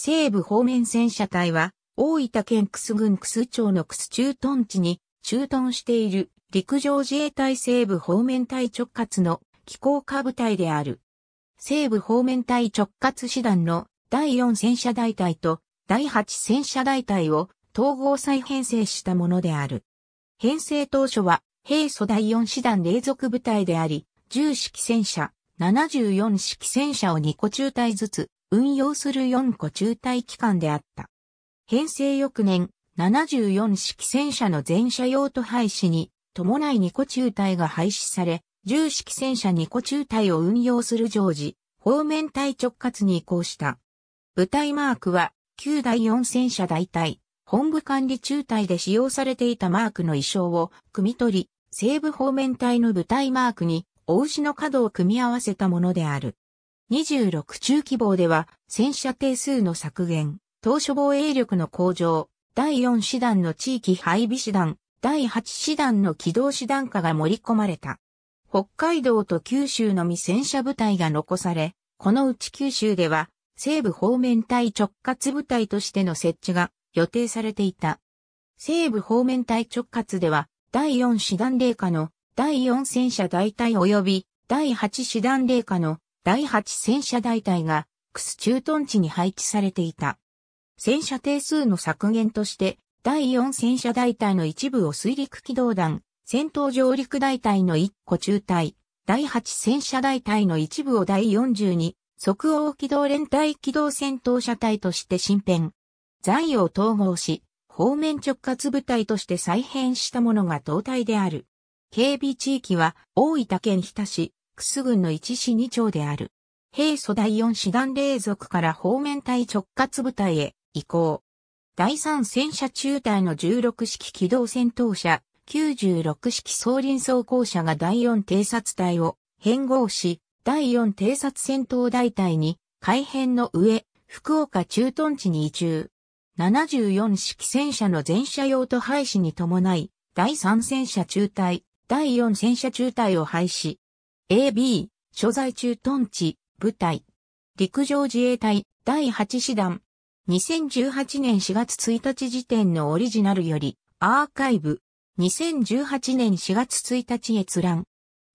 西部方面戦車隊は、大分県楠郡楠町の楠駐屯地に駐屯している陸上自衛隊西部方面隊直轄の機構下部隊である。西部方面隊直轄師団の第4戦車大隊と第8戦車大隊を統合再編成したものである。編成当初は兵素第4師団連属部隊であり、10式戦車、74式戦車を2個中隊ずつ運用する4個中隊機関であった。編成翌年、74式戦車の全車用途廃止に、伴い2個中隊が廃止され、10式戦車2個中隊を運用する常時、方面隊直轄に移行した。部隊マークは、旧第4戦車大隊、本部管理中隊で使用されていたマークの衣装を、組み取り、西部方面隊の部隊マークに、お牛の角を組み合わせたものである。26中規模では、戦車定数の削減、当初防衛力の向上、第4師団の地域配備師団、第8師団の機動師団化が盛り込まれた。北海道と九州のみ戦車部隊が残され、このうち九州では、西部方面隊直轄部隊としての設置が予定されていた。西部方面隊直轄では、第4師団霊下の第4戦車大隊及び第8師団霊下の第8戦車大隊が、クス駐屯地に配置されていた。戦車定数の削減として、第4戦車大隊の一部を水陸機動団、戦闘上陸大隊の1個中隊、第8戦車大隊の一部を第42、即応機動連隊機動戦闘車隊として新編。残余を統合し、方面直轄部隊として再編したものが東隊である。警備地域は大分県日田市、軍の一師二長である。平素第四師団霊属から方面隊直轄部隊へ移行。第三戦車中隊の16式機動戦闘車、96式総輪装甲車が第4偵察隊を変合し、第4偵察戦闘大隊に改編の上、福岡駐屯地に移住。74式戦車の全車用と廃止に伴い、第3戦車中隊、第4戦車中隊を廃止。AB、所在中トンチ、部隊。陸上自衛隊、第8師団。2018年4月1日時点のオリジナルより、アーカイブ。2018年4月1日閲覧。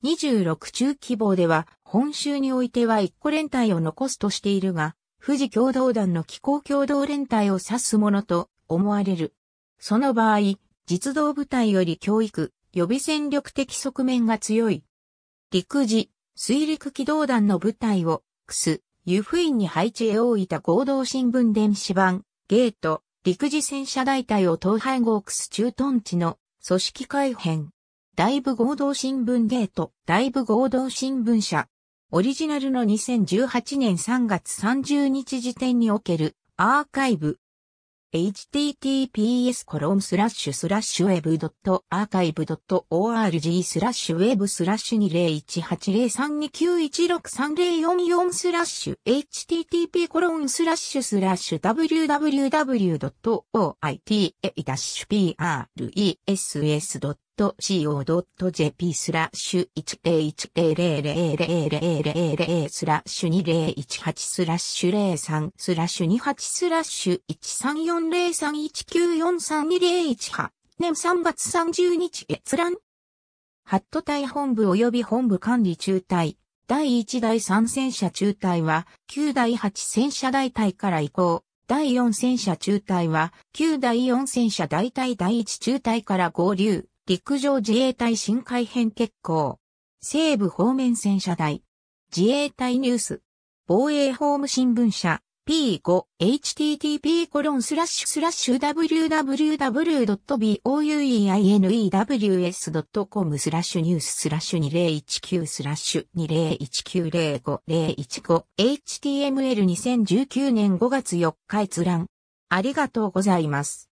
26中希望では、本州においては1個連隊を残すとしているが、富士共同団の気候共同連隊を指すものと思われる。その場合、実動部隊より教育、予備戦力的側面が強い。陸自、水陸機動団の部隊を、クス、湯布院に配置へ大分合同新聞電子版、ゲート、陸自戦車大隊を統廃合クス駐屯地の組織改編。大部合同新聞ゲート、大部合同新聞社。オリジナルの2018年3月30日時点におけるアーカイブ、https コロンスラッシュスラッシュウェブドットアーカイブドット org スラッシュウェブスラッシュ20180329163044スラッシュ http コロンスラッシュスラッシュ w w w o i t a p r e s s c o m r a d c o j p スラッシュ101000000スラッシュ2018スラッシュ03スラッシュ28スラッシュ1 3 4 0 3 1 9 4 3 2 0 1は年3月30日閲覧ハット隊本部及び本部管理中隊第1第3戦車中隊は9第8戦車大隊から移行。第4戦車中隊は9第4戦車大隊第1中隊から合流。陸上自衛隊深海編結構。西部方面戦車台。自衛隊ニュース。防衛法務新聞社。p5http コロンスラッシュスラッシュ www.boueinews.com スラッシュニューススラッシュ2019スラッシュ20190505 html2019 年5月4日閲覧。ありがとうございます。